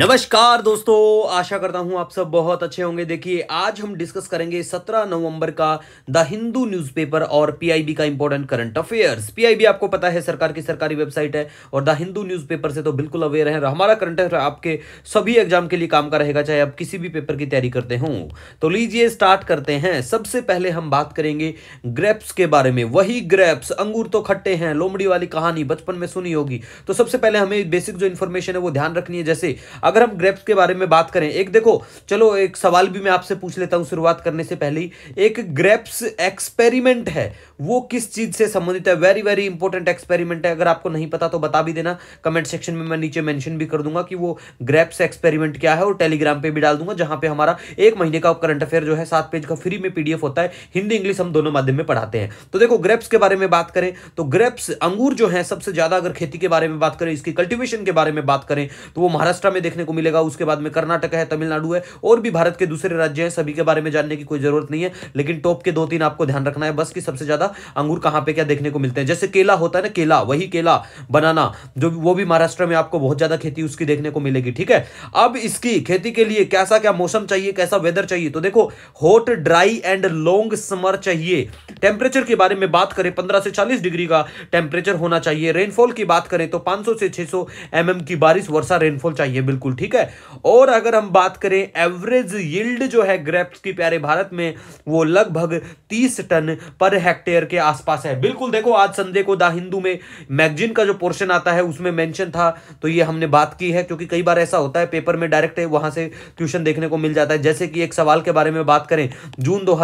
नमस्कार दोस्तों आशा करता हूं आप सब बहुत अच्छे होंगे देखिए आज हम डिस्कस करेंगे 17 नवंबर का द हिंदू न्यूज़पेपर और पीआईबी का इंपॉर्टेंट करंट अफेयर्स पीआईबी आपको पता है सरकार की सरकारी वेबसाइट है और द हिंदू न्यूज़पेपर से तो बिल्कुल अवेयर है हमारा करंट अफेयर आपके सभी एग्जाम के लिए काम का रहेगा चाहे आप किसी भी पेपर की तैयारी करते हों तो लीजिए स्टार्ट करते हैं सबसे पहले हम बात करेंगे ग्रेप्स के बारे में वही ग्रेप्स अंगूर तो खट्टे हैं लोमड़ी वाली कहानी बचपन में सुनी होगी तो सबसे पहले हमें बेसिक जो इन्फॉर्मेशन है वो ध्यान रखनी है जैसे अगर हम ग्रेप्स के बारे में बात करें एक देखो चलो एक सवाल भी मैं आपसे पूछ लेता हूँ शुरुआत करने से पहले ही एक ग्रेप्स एक्सपेरिमेंट है वो किस चीज़ से संबंधित है वेरी वेरी इंपॉर्टेंट एक्सपेरिमेंट है अगर आपको नहीं पता तो बता भी देना कमेंट सेक्शन में मैं नीचे मैंशन भी कर दूंगा कि वो ग्रेप्स एक्सपेरिमेंट क्या है और टेलीग्राम पर भी डाल दूंगा जहां पर हमारा एक महीने का करंट अफेयर जो है सात पेज का फ्री में पीडीएफ होता है हिंदी इंग्लिश हम दोनों माध्यम में पढ़ाते हैं तो देखो ग्रेप्स के बारे में बात करें तो ग्रेप्स अंगूर जो है सबसे ज्यादा अगर खेती के बारे में बात करें इसकी कल्टिवेशन के बारे में बात करें तो वो महाराष्ट्र में देखने को मिलेगा उसके बाद में कर्नाटक है तमिलनाडु है और भी भारत के दूसरे राज्य हैं सभी के बारे में जानने की कोई जरूरत नहीं है लेकिन टॉप के दो तीन आपको ध्यान रखना है बस की सबसे ज्यादा अंगूर कहाँ पे क्या देखने को मिलते हैं जैसे केला होता है ना केला वही केला बनाना जो वो भी महाराष्ट्र में आपको बहुत ज्यादा खेती उसकी देखने को मिलेगी ठीक है अब इसकी खेती के लिए कैसा क्या मौसम चाहिए कैसा वेदर चाहिए तो देखो hot dry and long summer चाहिए टेम्परेचर के बारे में बात करें पंद्रह से चालीस डिग्री का टेम्परेचर होना चाहिए रेनफॉल की बात करें तो पांच सौ से छह सौ एम की बारिश वर्षा रेनफॉल चाहिए बिल्कुल बिल्कुल ठीक है और अगर हम बात करें एवरेज यील्ड जो है ग्रेप्स की प्यारे भारत में वो लगभग तीस टन पर हेक्टेयर के आसपास है बिल्कुल देखो आज संडे को द हिंदू में मैगजीन का जो पोर्शन आता है उसमें मेंशन था तो ये हमने बात की है क्योंकि कई बार ऐसा होता है पेपर में डायरेक्ट वहां से क्वेश्चन देखने को मिल जाता है जैसे कि एक सवाल के बारे में बात करें जून दो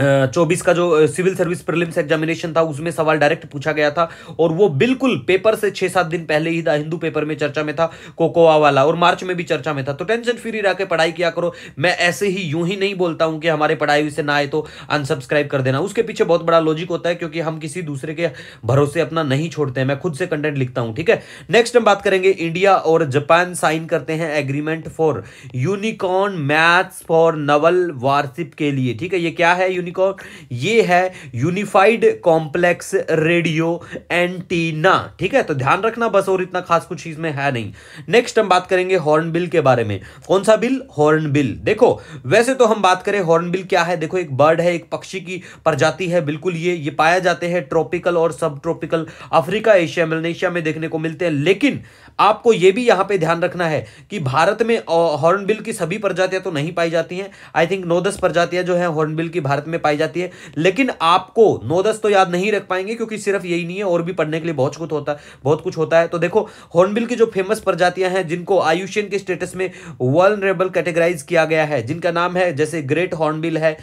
चौबीस का जो सिविल सर्विस प्रीलिम्स एग्जामिनेशन था उसमें सवाल डायरेक्ट पूछा गया था और वो बिल्कुल पेपर से छह सात दिन पहले ही द हिंदू पेपर में चर्चा में था कोकोआ वाला और मार्च में भी चर्चा में था तो टेंशन फ्री रह के पढ़ाई किया करो मैं ऐसे ही यूं ही नहीं बोलता हूं कि हमारे पढ़ाई से ना आए तो अनसब्सक्राइब कर देना उसके पीछे बहुत बड़ा लॉजिक होता है क्योंकि हम किसी दूसरे के भरोसे अपना नहीं छोड़ते हैं मैं खुद से कंटेंट लिखता हूं ठीक है नेक्स्ट हम बात करेंगे इंडिया और जापान साइन करते हैं agreement for unicorn masts for naval warship के लिए ठीक है ये क्या है यूनिकॉर्न ये है यूनिफाइड कॉम्प्लेक्स रेडियो एंटीना ठीक है तो ध्यान रखना बस और इतना खास कुछ चीज में है नहीं नेक्स्ट हम बात करेंगे हॉर्न बिल के बारे में कौन सा बिल हॉर्न बिल देखो वैसे तो हम बात करें हॉर्न बिल क्या है देखो एक बर्ड है एक पक्षी की प्रजाति है बिल्कुल ये ये पाया जाते हैं ट्रॉपिकल और सब ट्रॉपिकल अफ्रीका एशिया मलेशिया में देखने को मिलते हैं लेकिन आपको यह भी यहां पे ध्यान रखना है कि भारत में हॉर्नबिल की सभी प्रजातियां तो नहीं पाई जाती हैं आई थिंक नौ दस प्रजातियां जो है हॉर्नबिल की भारत में पाई जाती है लेकिन आपको नौ दस तो याद नहीं रख पाएंगे क्योंकि सिर्फ यही नहीं है और भी पढ़ने के लिए बहुत कुछ होता है बहुत कुछ होता है तो देखो हॉर्नबिल की जो फेमस प्रजातियां हैं जिनको आयुषियन के स्टेटस में वर्नरेबल कैटेगराइज किया गया है जिनका नाम है जैसे ग्रेट हॉर्नबिल है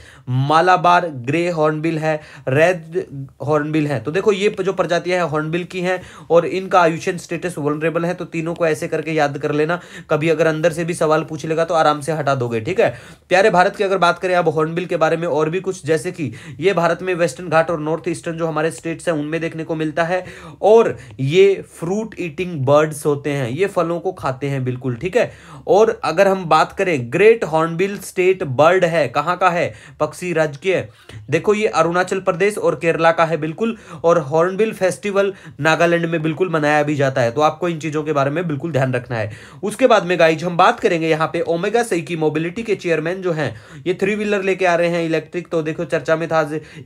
मालाबार ग्रे हॉर्नबिल है रेड हॉर्नबिल है तो देखो ये जो प्रजातियां हैं हॉर्नबिल की हैं और इनका आयुषियन स्टेटस वर्नरेबल है तो तो तीनों को ऐसे करके याद कर लेना कभी अगर अंदर से भी सवाल पूछ लेगा तो आराम से हटा दोगे ठीक है प्यारे भारत की अगर बात करें अब हॉर्नबिल के बारे में और भी कुछ जैसे कि ये भारत में वेस्टर्न घाट और नॉर्थ ईस्टर्न जो हमारे स्टेट्स हैं उनमें देखने को मिलता है और ये फ्रूट ईटिंग बर्ड्स होते हैं ये फलों को खाते हैं बिल्कुल ठीक है और अगर हम बात करें ग्रेट हॉर्नबिल स्टेट बर्ड है कहाँ का है पक्षी राज्य की देखो ये अरुणाचल प्रदेश और केरला का है बिल्कुल और हॉर्नबिल फेस्टिवल नागालैंड में बिल्कुल मनाया भी जाता है तो आपको इन चीज़ों के बारे में बिल्कुल ध्यान रखना है उसके बाद में गाइज हम बात करेंगे यहाँ पे ओमेगा सही की मोबिलिटी के चेयरमैन जो हैं ये थ्री व्हीलर लेके आ रहे हैं इलेक्ट्रिक तो देखो चर्चा में था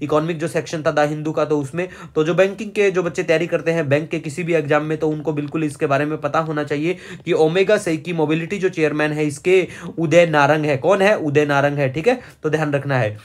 इकोनॉमिक जो सेक्शन था द हिंदू का तो उसमें तो जो बैंकिंग के जो बच्चे तैयारी करते हैं बैंक के किसी भी एग्जाम में तो उनको बिल्कुल इसके बारे में पता होना चाहिए कि ओमेगा सही की मोबिलिटी जो चेयरमैन है इसके उदय नारंग है कौन है उदय नारंग है ठीक है तो ध्यान रखना है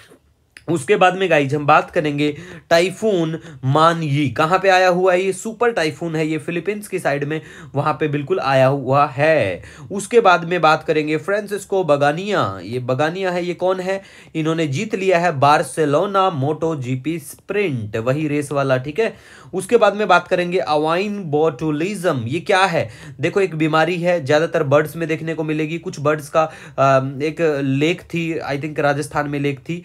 उसके बाद में गाइज हम बात करेंगे टाइफून मानयी कहाँ पे आया हुआ है ये सुपर टाइफून है ये फिलीपींस की साइड में वहाँ पे बिल्कुल आया हुआ है उसके बाद में बात करेंगे फ्रांसिस्को बगानिया ये बगानिया है ये कौन है इन्होंने जीत लिया है बार्सिलोना मोटो जीपी स्प्रिंट वही रेस वाला ठीक है उसके बाद में बात करेंगे अवाइन बोटुलिज्म ये क्या है देखो एक बीमारी है ज़्यादातर बर्ड्स में देखने को मिलेगी कुछ बर्ड्स का एक लेक थी आई थिंक राजस्थान में लेक थी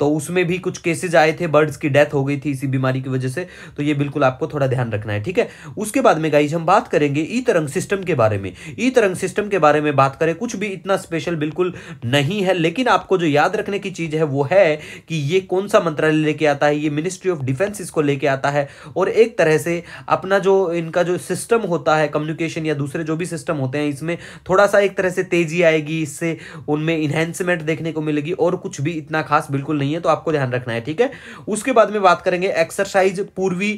तो उसमें भी कुछ केसेज आए थे बर्ड्स की डेथ हो गई थी इसी बीमारी की वजह से तो ये बिल्कुल आपको थोड़ा ध्यान रखना है ठीक है उसके बाद में गाइज हम बात करेंगे ई तरंग सिस्टम के बारे में ई तरंग सिस्टम के बारे में बात करें कुछ भी इतना स्पेशल बिल्कुल नहीं है लेकिन आपको जो याद रखने की चीज है वो है कि ये कौन सा मंत्रालय लेके आता है ये मिनिस्ट्री ऑफ डिफेंस इसको लेके आता है और एक तरह से अपना जो इनका जो सिस्टम होता है कम्युनिकेशन या दूसरे जो भी सिस्टम होते हैं इसमें थोड़ा सा एक तरह से तेजी आएगी इससे उनमें इन्हेंसमेंट देखने को मिलेगी और कुछ भी इतना खास बिल्कुल नहीं नहीं है तो आपको ध्यान रखना है ठीक है उसके बाद में बात करेंगे एक्सरसाइज पूर्वी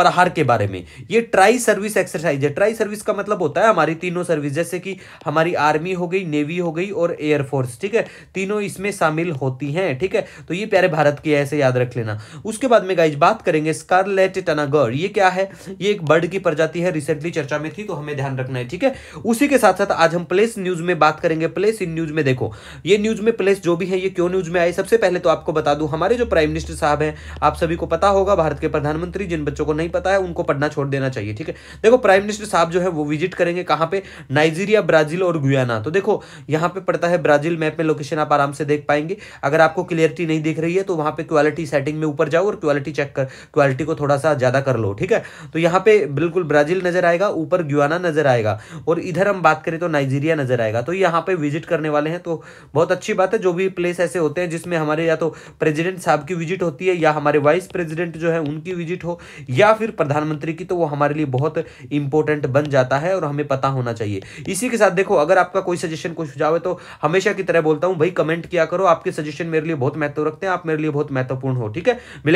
प्रहार के बारे में ये ट्राई सर्विस एक्सरसाइज है ट्राई सर्विस का मतलब होता है हमारी तीनों सर्विस जैसे कि हमारी आर्मी हो गई नेवी हो गई और एयरफोर्स ठीक है तीनों इसमें शामिल होती हैं ठीक है तो ये प्यारे भारत की ऐसे याद रख लेना उसके बाद में गाइज बात करेंगे स्कारलेट टनागढ़ ये क्या है ये एक बर्ड की प्रजाति है रिसेंटली चर्चा में थी तो हमें ध्यान रखना है ठीक है उसी के साथ साथ आज हम प्लेस न्यूज में बात करेंगे प्लेस इन न्यूज में देखो ये न्यूज में प्लेस जो भी है ये क्यों न्यूज में आए सबसे पहले पहले तो आपको बता दूं हमारे जो प्राइम मिनिस्टर साहब हैं आप सभी को पता होगा भारत के प्रधानमंत्री जिन बच्चों को नहीं पता है उनको पढ़ना छोड़ देना चाहिए ठीक है देखो प्राइम मिनिस्टर साहब जो है वो विजिट करेंगे कहाँ पे नाइजीरिया ब्राजील और गुयाना तो देखो यहाँ पे पड़ता है ब्राजील मैप में लोकेशन आप आराम से देख पाएंगे अगर आपको क्लियरिटी नहीं दिख रही है तो वहाँ पे क्वालिटी सेटिंग में ऊपर जाओ और क्वालिटी चेक कर क्वालिटी को थोड़ा सा ज़्यादा कर लो ठीक है तो यहाँ पे बिल्कुल ब्राजील नजर आएगा ऊपर गुआना नजर आएगा और इधर हम बात करें तो नाइजीरिया नजर आएगा तो यहाँ पे विजिट करने वाले हैं तो बहुत अच्छी बात है जो भी प्लेस ऐसे होते हैं जिसमें हमारे या तो प्रेजिडेंट साहब की विजिट होती है या हमारे वाइस प्रेजिडेंट जो है उनकी विजिट हो या फिर प्रधानमंत्री की तो वो हमारे लिए बहुत इंपॉर्टेंट बन जाता है और हमें पता होना चाहिए इसी के साथ देखो अगर आपका कोई सजेशन कोई सुझाव है तो हमेशा की तरह बोलता हूँ भाई कमेंट किया करो आपके सजेशन मेरे लिए बहुत महत्व रखते हैं आप मेरे लिए बहुत महत्वपूर्ण हो ठीक है